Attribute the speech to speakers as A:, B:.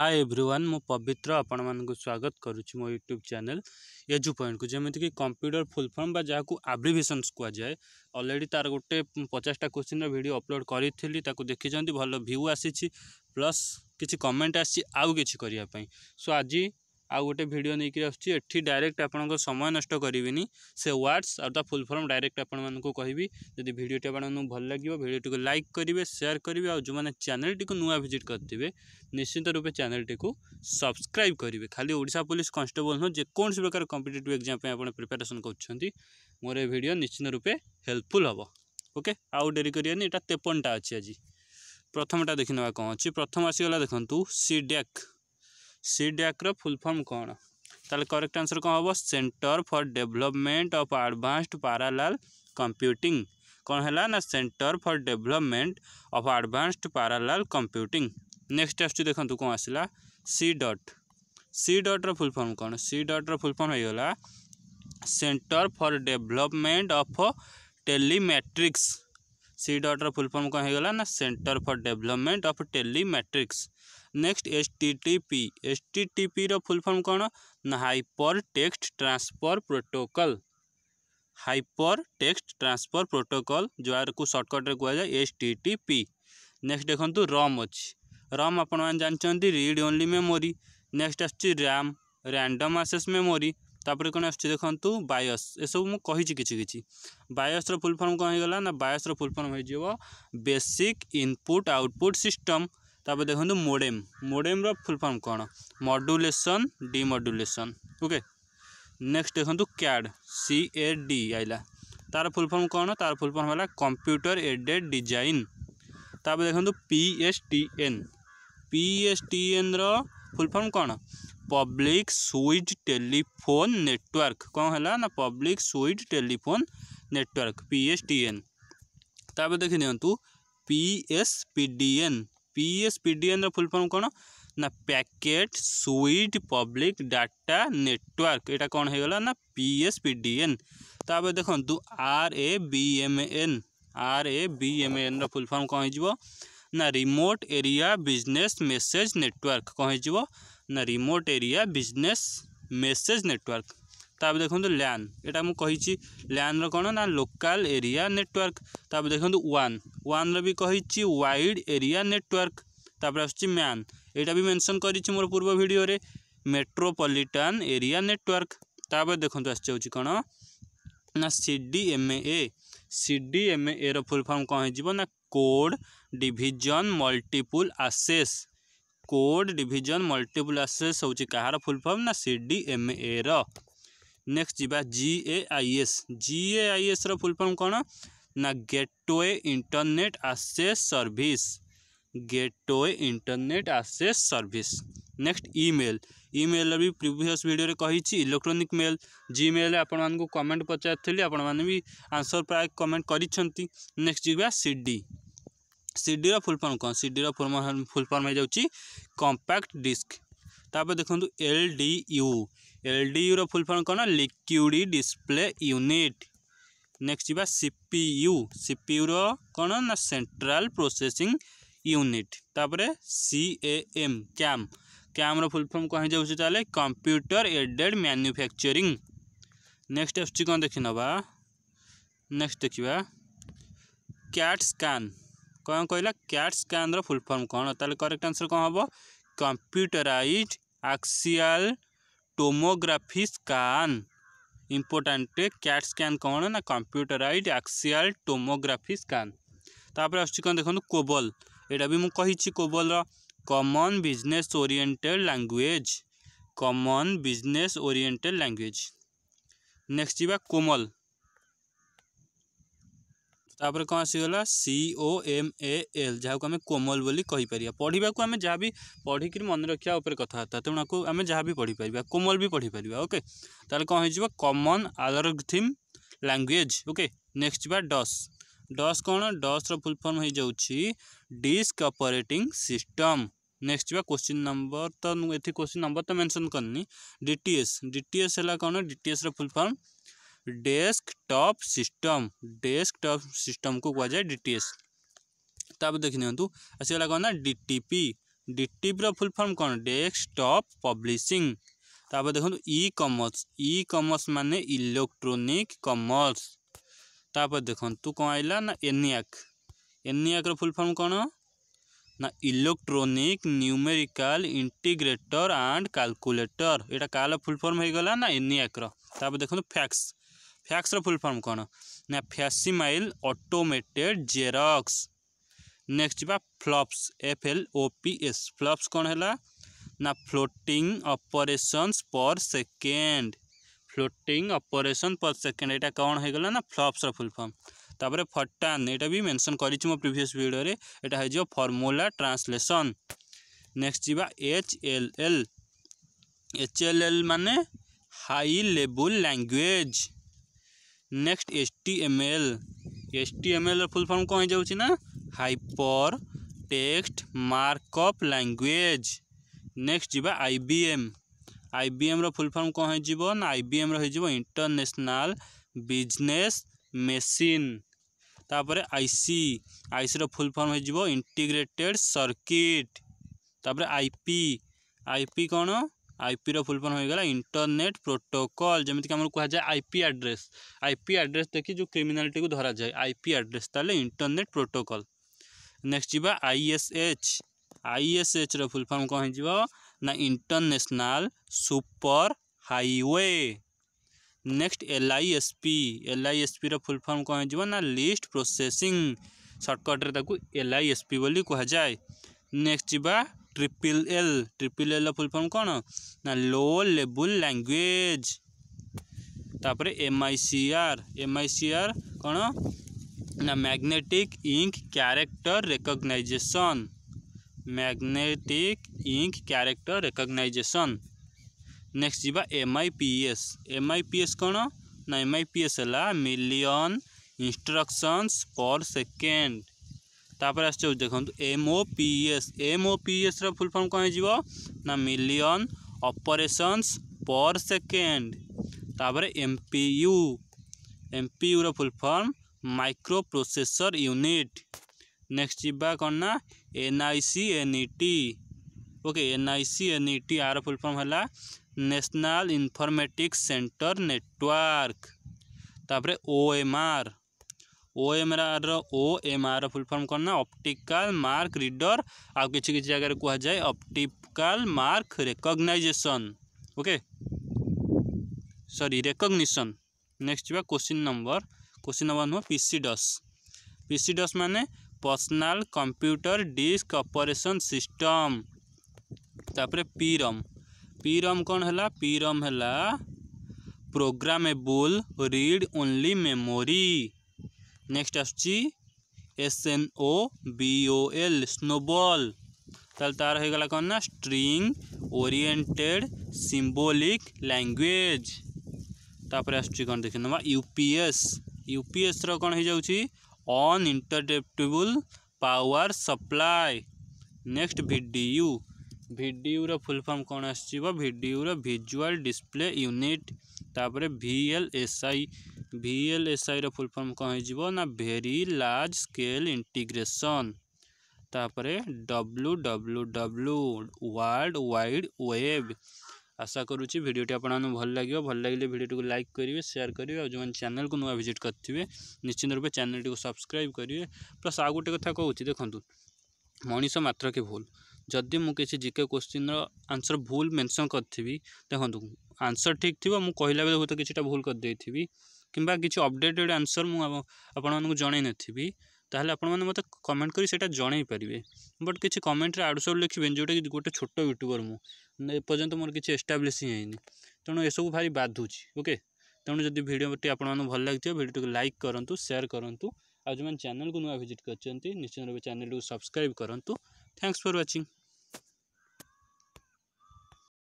A: ହାଏ everyone ମୁଁ ପବିତ୍ର ଆପଣମାନଙ୍କୁ ସ୍ୱାଗତ କରୁଛି ମୋ ୟୁଟ୍ୟୁବ୍ ଚ୍ୟାନେଲ୍ ଏଜୁ ପଏଣ୍ଟକୁ ଯେମିତିକି କମ୍ପ୍ୟୁଟର ଫୁଲ୍ ଫର୍ମ ବା ଯାହାକୁ ଆବ୍ରିଭିସନ୍ସ କୁହାଯାଏ ଅଲରେଡ଼ି ତା'ର ଗୋଟେ ପଚାଶଟା କୋଶ୍ଚିନ୍ର ଭିଡ଼ିଓ ଅପଲୋଡ଼ କରିଥିଲି ତାକୁ ଦେଖିଛନ୍ତି ଭଲ ଭ୍ୟୁ ଆସିଛି ପ୍ଲସ୍ କିଛି କମେଣ୍ଟ ଆସିଛି ଆଉ କିଛି କରିବା ପାଇଁ ସୋ ଆଜି ଆଉ ଗୋଟେ ଭିଡ଼ିଓ ନେଇକି ଆସୁଛି ଏଠି ଡାଇରେକ୍ଟ ଆପଣଙ୍କ ସମୟ ନଷ୍ଟ କରିବିନି ସେ ୱାର୍ଡ଼ସ୍ ଆଉ ତା ଫୁଲ୍ ଫର୍ମ ଡାଇରେକ୍ଟ ଆପଣମାନଙ୍କୁ କହିବି ଯଦି ଭିଡ଼ିଓଟି ଆପଣଙ୍କୁ ଭଲ ଲାଗିବ ଭିଡ଼ିଓଟିକୁ ଲାଇକ୍ କରିବେ ସେୟାର କରିବେ ଆଉ ଯେଉଁମାନେ ଚ୍ୟାନେଲ୍ଟିକୁ ନୂଆ ଭିଜିଟ୍ କରିଥିବେ ନିଶ୍ଚିନ୍ତ ରୂପେ ଚ୍ୟାନେଲ୍ଟିକୁ ସବସ୍କ୍ରାଇବ୍ କରିବେ ଖାଲି ଓଡ଼ିଶା ପୋଲିସ କନଷ୍ଟେବଲ ନୁହଁ ଯେକୌଣସି ପ୍ରକାର କମ୍ପିଟେଟିଭ୍ ଏକ୍ଜାମ୍ ପାଇଁ ଆପଣ ପ୍ରିପାରେସନ୍ କରୁଛନ୍ତି ମୋର ଏ ଭିଡ଼ିଓ ନିଶ୍ଚିନ୍ତ ରୂପେ ହେଲ୍ପଫୁଲ୍ ହେବ ଓକେ ଆଉ ଡେରି କରିବାନି ଏଇଟା ତେପନଟା ଅଛି ଆଜି ପ୍ରଥମଟା ଦେଖିନେବା କ'ଣ ଅଛି ପ୍ରଥମ ଆସିଗଲା ଦେଖନ୍ତୁ ସି ଡେକ୍ ସିଡ୍ୟାକ୍ର ଫୁଲ୍ ଫର୍ମ କ'ଣ ତାହେଲେ କରେକ୍ଟ ଆନ୍ସର୍ କ'ଣ ହେବ centre for development of advanced parallel computing କ'ଣ ହେଲା ନା centre for development of advanced parallel computing next ଆସୁଛି ଦେଖନ୍ତୁ କ'ଣ ଆସିଲା ସି ଡଟ୍ ସି ଡଟ୍ର ଫୁଲ୍ ଫର୍ମ କ'ଣ ସି ଡଟ୍ର ଫୁଲ୍ ଫର୍ମ ହେଇଗଲା centre for development of telematics ସିଡଟ୍ର ଫୁଲ୍ ଫର୍ମ କ'ଣ ହେଇଗଲା ନା centre for development of telematics next H T T P H T T ପିର ଫୁଲ୍ ଫର୍ମ କ'ଣ ନା hyper text transfer protocol hyper text transfer protocol ଯାହାକୁ ସର୍ଟକଟ୍ରେ କୁହାଯାଏ H T T P next ଦେଖନ୍ତୁ ରମ୍ ଅଛି ରମ୍ ଆପଣମାନେ ଜାଣିଛନ୍ତି ରିଡ୍ ଓନ୍ଲି ମେମୋରି ନେକ୍ସଟ ଆସୁଛି ରାମ୍ ରାଣ୍ଡମ୍ ଆସେସ୍ ମେମୋରି ତାପରେ କ'ଣ ଆସୁଛି ଦେଖନ୍ତୁ ବାୟସ୍ ଏସବୁ ମୁଁ କହିଛି କିଛି କିଛି ବାୟସ୍ର ଫୁଲ୍ ଫର୍ମ କ'ଣ ହେଇଗଲା ନା ବାୟସ୍ର ଫୁଲ୍ ଫର୍ମ ହେଇଯିବ ବେସିକ୍ ଇନପୁଟ୍ ଆଉଟପୁଟ୍ ସିଷ୍ଟମ୍ ତାପରେ ଦେଖନ୍ତୁ ମୋଡ଼େମ୍ ମୋଡ଼େମ୍ର ଫୁଲ୍ ଫର୍ମ କ'ଣ ମଡ୍ୟୁଲେସନ୍ ଡିମଡ୍ୟୁଲେସନ୍ ଓକେ ନେକ୍ସଟ ଦେଖନ୍ତୁ କ୍ୟାଡ୍ ସି ଏ ଡି ଆଇଲା ତାର ଫୁଲ୍ ଫର୍ମ କ'ଣ ତାର ଫୁଲ୍ ଫର୍ମ ହେଲା କମ୍ପ୍ୟୁଟର ଏଡେଡ୍ ଡିଜାଇନ୍ ତାପରେ ଦେଖନ୍ତୁ P S T N P S T ଏନ୍ର ଫୁଲ୍ ଫର୍ମ କ'ଣ ପବ୍ଲିକ୍ ସୁଇଜ୍ ଟେଲିଫୋନ୍ ନେଟୱାର୍କ କ'ଣ ହେଲା ନା public switched telephone network P S T N ତାପରେ ଦେଖିନିଅନ୍ତୁ P S P D N P S P D ଏନ୍ର ଫୁଲ୍ ଫର୍ମ କ'ଣ ନା packet switched public data network ଏଇଟା କ'ଣ ହେଇଗଲା ନା P S P D N ତାପରେ ଦେଖନ୍ତୁ ଆର୍ A B M N R A B M ଏନ୍ର ଫୁଲ୍ ଫର୍ମ କ'ଣ ହେଇଯିବ ନା remote area business message network କ'ଣ ହେଇଯିବ ना remote area business message network তাপরে দেখুন ল্যান এটা মু কইছি ল্যানর কোণ না লোকাল এরিয়া নেটওয়ার্ক তাপরে দেখুন ওয়ান ওয়ানর বি কইছি ওয়াইড এরিয়া নেটওয়ার্ক তাপরে আসছে ম্যান এটা বি মেনশন করেছি মোর পূর্ব ভিডিওরে মেট্রোপলিটান এরিয়া নেটওয়ার্ক তাপরে দেখুন আসছে হচ্ছে কোণ না সিডিএমএ সিডিএমএ এর ফুল ফর্ম কোণ হয়ে যাব না code division multiple access code division multiple access ହେଉଛି କାହାର ଫୁଲ୍ ଫର୍ମ ନା ସି ଡି ଏମ୍ ଏର ନେକ୍ସଟ ଯିବା G A I S G A I ଏସ୍ର ଫୁଲ୍ ଫର୍ମ କ'ଣ ନା gateway internet access service gateway internet access service next email ଇମେଲ୍ର ବି ପ୍ରିଭିୟସ୍ ଭିଡ଼ିଓରେ କହିଛି ଇଲେକ୍ଟ୍ରୋନିକ୍ ମେଲ୍ ଜିମେଲ୍ ଆପଣମାନଙ୍କୁ କମେଣ୍ଟ ପଚାରିଥିଲି ଆପଣମାନେ ବି ଆନ୍ସର୍ ପ୍ରାୟ କମେଣ୍ଟ କରିଛନ୍ତି ନେକ୍ସଟ ଯିବା ସି ଡି ସିଡ଼ିର ଫୁଲଫର୍ମ କ'ଣ ସିଡ଼ିର ଫୁଲଫର୍ମ ଫୁଲଫର୍ମ ହେଇଯାଉଛି କମ୍ପାକ୍ଟ ଡିସ୍କ ତାପରେ ଦେଖନ୍ତୁ L D U L D ୟୁର ଫୁଲଫର୍ମ କ'ଣ ଲିକ୍ୟୁଡ଼ି ଡିସପ୍ଲେ ୟୁନିଟ୍ ନେକ୍ସଟ ଯିବା ସିପିୟୁ ସିପିୟୁର କ'ଣ ନା ସେଣ୍ଟ୍ରାଲ ପ୍ରୋସେସିଂ ୟୁନିଟ୍ ତାପରେ ସି ଏ ଏମ୍ କ୍ୟାମ୍ କ୍ୟାମ୍ର ଫୁଲଫର୍ମ କ'ଣ ହେଇଯାଉଛି ତାହେଲେ କମ୍ପ୍ୟୁଟର ଏଡେଡ଼ ମ୍ୟାନୁଫ୍ୟାକ୍ଚରିଂ ନେକ୍ସଟ ଆସୁଛି କ'ଣ ଦେଖିନେବା ନେକ୍ସଟ ଦେଖିବା କ୍ୟାଟ୍ ସ୍କାନ୍ କ'ଣ କହିଲା କ୍ୟାଟ୍ ସ୍କାନ୍ର ଫୁଲ୍ ଫର୍ମ କ'ଣ ତାହେଲେ କରେକ୍ଟ ଆନ୍ସର୍ କ'ଣ ହେବ computerized axial tomography scan important CAT scan କ'ଣ ନା କମ୍ପ୍ୟୁଟରାଇଜ୍ ଆକ୍ସିଆଲ୍ ଟୋମୋଗ୍ରାଫି ସ୍କାନ୍ ତାପରେ ଆସୁଛି କ'ଣ ଦେଖନ୍ତୁ କୋବଲ୍ ଏଇଟା ବି ମୁଁ କହିଛି କୋବଲ୍ର common business oriented language common business oriented language next ଯିବା କୋମଲ୍ तापर कौन आसगला सी ओ एम ए एल जहाँ को आम कोमल बोलीपर पढ़ाक आम जहाँ भी पढ़ी कि मन रखा उपर कथबार्ता तेणुक आम जहाँ भी पढ़ी पार कोमल भी पढ़ी पार ओके कौन हो common theme language okay next जा डस् डस कौन डस रुल फर्म हो जास्क अपरेटिंग सिस्टम नेक्स्ट जा क्वेश्चन नंबर तो ये क्वेश्चन नंबर तो मेनसन करनी डीटीएस डीटीएस है कौन DTS full form desktop system desktop system କୁ କୁହାଯାଏ ଡିଟିଏସ୍ ତାପରେ ଦେଖି ନିଅନ୍ତୁ ଆସିଗଲା କ'ଣ ନା ଡିଟିପି ଡିଟିପିର ଫୁଲ୍ ଫର୍ମ କ'ଣ ଡେସ୍କଟପ୍ ପବ୍ଲିସିଂ ତାପରେ ଦେଖନ୍ତୁ ଇ କମର୍ସ ଇ କମର୍ସ ମାନେ ଇଲେକ୍ଟ୍ରୋନିକ୍ କମର୍ସ ତାପରେ ଦେଖନ୍ତୁ କ'ଣ ଆଇଲା ନା ଏନିଆକ୍ ଏନିଆକ୍ର ଫୁଲ୍ ଫର୍ମ କ'ଣ ना electronic numerical integrator and calculator यहाँ कार फुल फॉर्म हो गला ना एनिआक्र देखो फैक्स ଫ୍ୟାକ୍ସର ଫୁଲ୍ ଫର୍ମ କ'ଣ ନା ଫ୍ୟାସିମାଇଲ୍ ଅଟୋମେଟେଡ଼୍ ଜେରକ୍ସ ନେକ୍ସଟ ଯିବା FLOPS F L O P S FLOPS କ'ଣ ହେଲା ନା floating operations per second floating operation per second ଏଇଟା କ'ଣ ହେଇଗଲା ନା ଫ୍ଲପ୍ସର ଫୁଲ୍ ଫର୍ମ ତାପରେ ଫଟାନ୍ ଏଇଟା ବି ମେନସନ୍ କରିଛି ମୋ ପ୍ରିଭିୟସ୍ ଭିଡ଼ିଓରେ ଏଇଟା ହେଇଯିବ ଫର୍ମୁଲା ଟ୍ରାନ୍ସଲେସନ୍ ନେକ୍ସଟ ଯିବା H L L H L L ମାନେ ହାଇ ଲେବୁଲ୍ language next H T M L H T M ଏଲ୍ର ଫୁଲ୍ ଫର୍ମ କ'ଣ ହେଇଯାଉଛି ନା hyper text markup language next ଯିବା ଆଇ ବି ଏମ୍ ଆଇ ବି ଏମ୍ର ଫୁଲ୍ ଫର୍ମ କ'ଣ ହେଇଯିବ ନା ଆଇ ବି ଏମ୍ର ହେଇଯିବ ଇଣ୍ଟରନ୍ୟାସନାଲ୍ ବିଜନେସ୍ ମେସିନ୍ ତାପରେ ଆଇ ସି ଆଇସିର ଫୁଲ୍ ଫର୍ମ ହେଇଯିବ ଇଣ୍ଟିଗ୍ରେଟେଡ଼୍ ସର୍କିଟ୍ ତାପରେ ଆଇ ପି ଆଇ ପି କ'ଣ ଆଇପିର ଫୁଲ୍ ଫର୍ମ ହୋଇଗଲା ଇଣ୍ଟରନେଟ୍ ପ୍ରୋଟୋକଲ୍ ଯେମିତିକି ଆମର କୁହାଯାଏ I P address I P address ଦେଖି ଯେଉଁ କ୍ରିମିନାଲିଟିକୁ ଧରାଯାଏ ଆଇ ପି ଆଡ୍ରେସ୍ ତାହେଲେ ଇଣ୍ଟରନେଟ୍ ପ୍ରୋଟୋକଲ୍ ନେକ୍ସଟ ଯିବା I S H I S ଏଚ୍ର ଫୁଲ୍ ଫର୍ମ କ'ଣ ହେଇଯିବ ନା international super highway next L I S P L I S ପିର ଫୁଲ୍ ଫର୍ମ କ'ଣ ହେଇଯିବ ନା ଲିଷ୍ଟ ପ୍ରୋସେସିଂ ସର୍ଟକଟ୍ରେ ତାକୁ ଏଲ୍ ଆଇ ଏସ୍ ପି ବୋଲି କୁହାଯାଏ ନେକ୍ସଟ ଯିବା triple L triple L full form कौन ना लो लेवल लैंग्वेज तापर M I C R M I C R कौन ना magnetic ink character recognition magnetic ink character recognition next जी M I P S M I P S कौन ना M I P S है million instructions per second তাপরে আসছে দেখুন এমও PS এমও পিএসর full form কম হয়ে না মিলিয়ন অপরেসন্স পর সেকেন্ড তাপরে এমপিইউ এমপিইউর full form micro processor unit next যা কম না NIC NET okay NIC NET আর ফুল ফর্ম হল ন্যাশনাল ইনফরমেটিক্স সেন্টর নেটওয়ার্ক তাপরে OMR O M R R O M R full form कौन ना ऑप्टिकल मार्क रीडर आ कि जगह कह जाए optical mark recognization okay sorry recognition next जी क्वेश्चन नंबर क्वेश्चन नंबर नुह पीसी डस पीसी डस माने personal computer disk operation system तापर पी रम पी रम कौन है पी रम है programmable read only memory next S N O B SNOBOL तार SNOBOL चलता कौन ना स्ट्रिंग ओरिएंटेड सिंबॉलिक लैंग्वेज तापर आस देखे ना यूपीएस यूपीएसर कौन हो जाऊँगी uninterruptible power supply next VDU भिडीयूर फुल फर्म कौन आसर रिजुआल डिस्प्ले यूनिट तापर V L S I VLSI रूल फर्म कौन हो भेरी लार्ज स्केल इंटीग्रेशन तापर W W W world wide web आशा करूँ भिडियोटी आपको भल लगे भल लगे भिडियो को लाइक करेंगे सेयार करेंगे और जो चैनल को नुआ भिजिट करेंगे निश्चित रूप चैनल टी सब्सक्राइब करेंगे प्लस आउ गोटे कथा कहूँ देखु मनीष मात्र के भूल जदि मुझे जिके क्वेश्चन रनसर भूल मेनसन करी देखूँ आंसर ठीक थी मुझे कहला बेल हूँ तो किसी भूल करदेवी किंवा किसी अपडेटेड आंसर मुझे जन तेल आपत कमेंट कर जन पारे बट किसी कमेंट आडसअप लिखे जो गोटे छोट यूट्यूबर मुझे मोर किसी एस्टाब्लीश ही तेणु एसबू भारी बाधुँ ओके तेणु जब भिडी आपँ भल लगे भिडियो लाइक करूँ सेयार करूँ आज जो चैनल को नुआ भिजिट कर निश्चित रूप चेल्क सब्सक्राइब करूँ थैंक्स फर व्वाचिंग